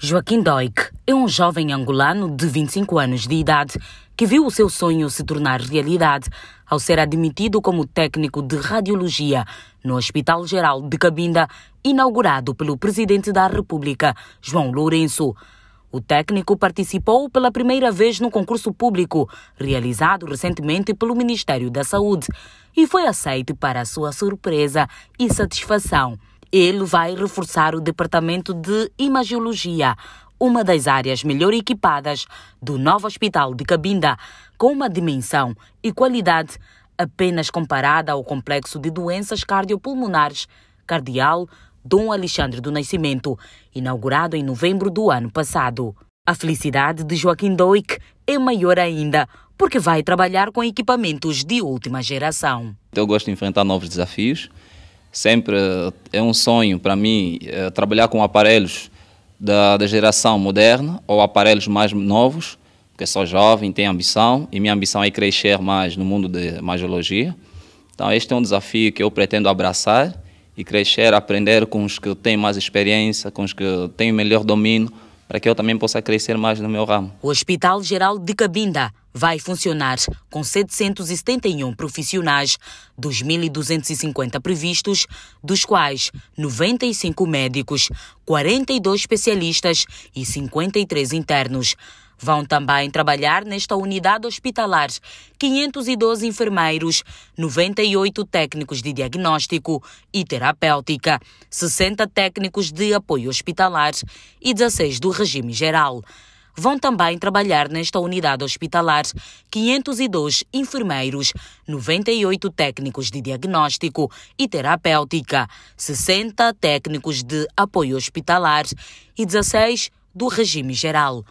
Joaquim Doik é um jovem angolano de 25 anos de idade que viu o seu sonho se tornar realidade ao ser admitido como técnico de radiologia no Hospital Geral de Cabinda, inaugurado pelo presidente da República, João Lourenço. O técnico participou pela primeira vez no concurso público, realizado recentemente pelo Ministério da Saúde, e foi aceito para sua surpresa e satisfação ele vai reforçar o Departamento de Imagiologia, uma das áreas melhor equipadas do novo Hospital de Cabinda, com uma dimensão e qualidade apenas comparada ao complexo de doenças cardiopulmonares cardial Dom Alexandre do Nascimento, inaugurado em novembro do ano passado. A felicidade de Joaquim Doik é maior ainda, porque vai trabalhar com equipamentos de última geração. Eu gosto de enfrentar novos desafios Sempre eh, é um sonho para mim é, trabalhar com aparelhos da, da geração moderna ou aparelhos mais novos, porque sou jovem, tenho ambição e minha ambição é crescer mais no mundo da magiologia. Então, este é um desafio que eu pretendo abraçar e crescer, aprender com os que têm mais experiência, com os que têm melhor domínio para que eu também possa crescer mais no meu ramo. O Hospital Geral de Cabinda vai funcionar com 771 profissionais, dos 1.250 previstos, dos quais 95 médicos, 42 especialistas e 53 internos. Vão também trabalhar nesta unidade hospitalar 512 enfermeiros, 98 técnicos de diagnóstico e terapêutica, 60 técnicos de apoio hospitalar e 16 do regime geral vão também trabalhar nesta unidade hospitalar 502 enfermeiros, 98 técnicos de diagnóstico e terapêutica, 60 técnicos de apoio hospitalar e 16 do regime geral.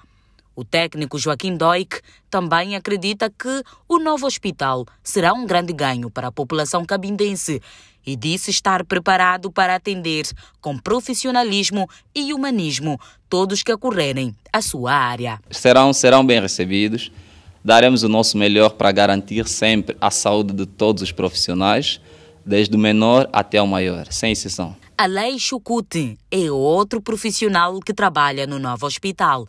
O técnico Joaquim Doik também acredita que o novo hospital será um grande ganho para a população cabindense e disse estar preparado para atender com profissionalismo e humanismo todos que ocorrerem à sua área. Serão, serão bem recebidos. Daremos o nosso melhor para garantir sempre a saúde de todos os profissionais, desde o menor até o maior, sem exceção. Aleixo Cuti é outro profissional que trabalha no novo hospital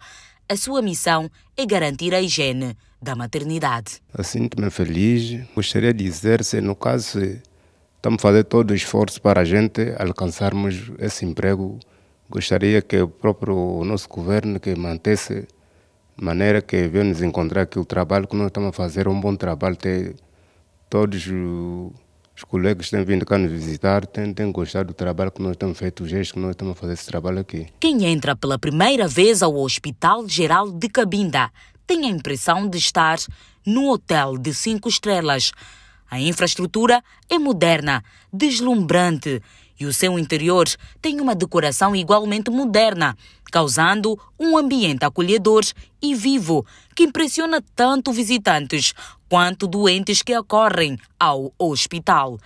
a sua missão é garantir a higiene da maternidade. Eu sinto-me assim, feliz. Gostaria de dizer se, no caso, estamos fazendo todo o esforço para a gente alcançarmos esse emprego. Gostaria que o próprio nosso governo que mantesse de maneira que venha nos encontrar que o trabalho que nós estamos a fazer é um bom trabalho, ter todos os os colegas que têm vindo cá nos visitar têm, têm gostado do trabalho que nós temos feito, os gestos que nós estamos a fazer esse trabalho aqui. Quem entra pela primeira vez ao Hospital Geral de Cabinda tem a impressão de estar no hotel de cinco estrelas. A infraestrutura é moderna, deslumbrante e o seu interior tem uma decoração igualmente moderna, causando um ambiente acolhedor e vivo que impressiona tanto visitantes quanto doentes que ocorrem ao hospital.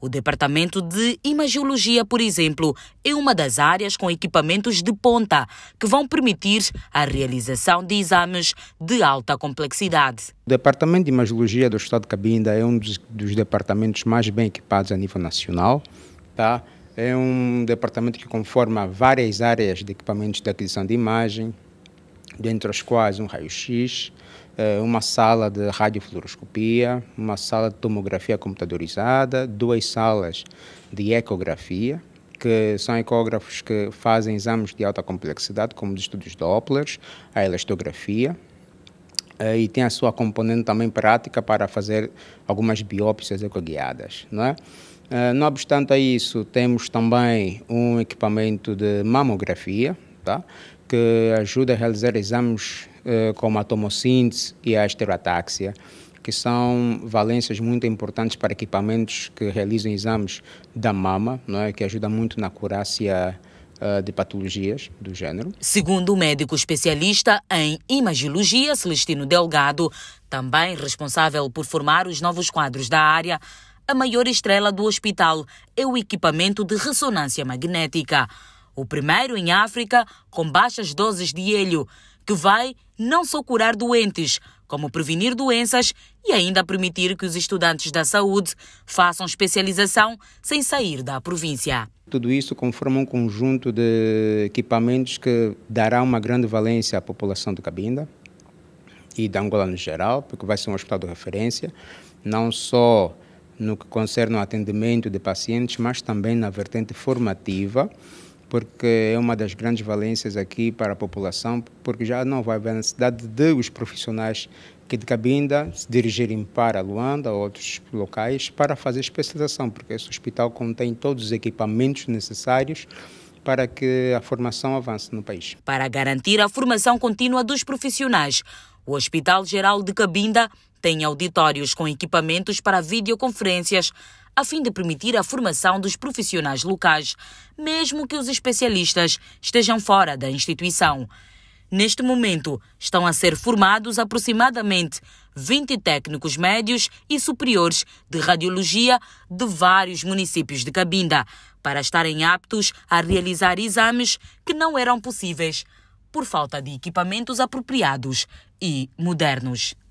O departamento de imagiologia, por exemplo, é uma das áreas com equipamentos de ponta que vão permitir a realização de exames de alta complexidade. O departamento de imagiologia do Estado de Cabinda é um dos, dos departamentos mais bem equipados a nível nacional, tá? É um departamento que conforma várias áreas de equipamentos de aquisição de imagem, dentre as quais um raio-x, eh, uma sala de radiofluoroscopia, uma sala de tomografia computadorizada, duas salas de ecografia, que são ecógrafos que fazem exames de alta complexidade, como os estudos Doppler, a elastografia, eh, e tem a sua componente também prática para fazer algumas biópsias ecoguiadas, não é? Eh, não obstante a isso, temos também um equipamento de mamografia, tá? que ajuda a realizar exames eh, como a tomossíntese e a esterotáxia que são valências muito importantes para equipamentos que realizam exames da mama, não é? que ajudam muito na curácia eh, de patologias do gênero. Segundo o médico especialista em imagiologia, Celestino Delgado, também responsável por formar os novos quadros da área, a maior estrela do hospital é o equipamento de ressonância magnética, o primeiro em África com baixas doses de hélio que vai não só curar doentes, como prevenir doenças e ainda permitir que os estudantes da saúde façam especialização sem sair da província. Tudo isso conforma um conjunto de equipamentos que dará uma grande valência à população de Cabinda e da Angola no geral, porque vai ser um hospital de referência, não só no que concerne ao atendimento de pacientes, mas também na vertente formativa porque é uma das grandes valências aqui para a população, porque já não vai haver necessidade de os profissionais que de Cabinda se dirigirem para Luanda ou outros locais para fazer especialização, porque esse hospital contém todos os equipamentos necessários para que a formação avance no país. Para garantir a formação contínua dos profissionais, o Hospital Geral de Cabinda tem auditórios com equipamentos para videoconferências, a fim de permitir a formação dos profissionais locais, mesmo que os especialistas estejam fora da instituição. Neste momento, estão a ser formados aproximadamente 20 técnicos médios e superiores de radiologia de vários municípios de Cabinda, para estarem aptos a realizar exames que não eram possíveis por falta de equipamentos apropriados e modernos.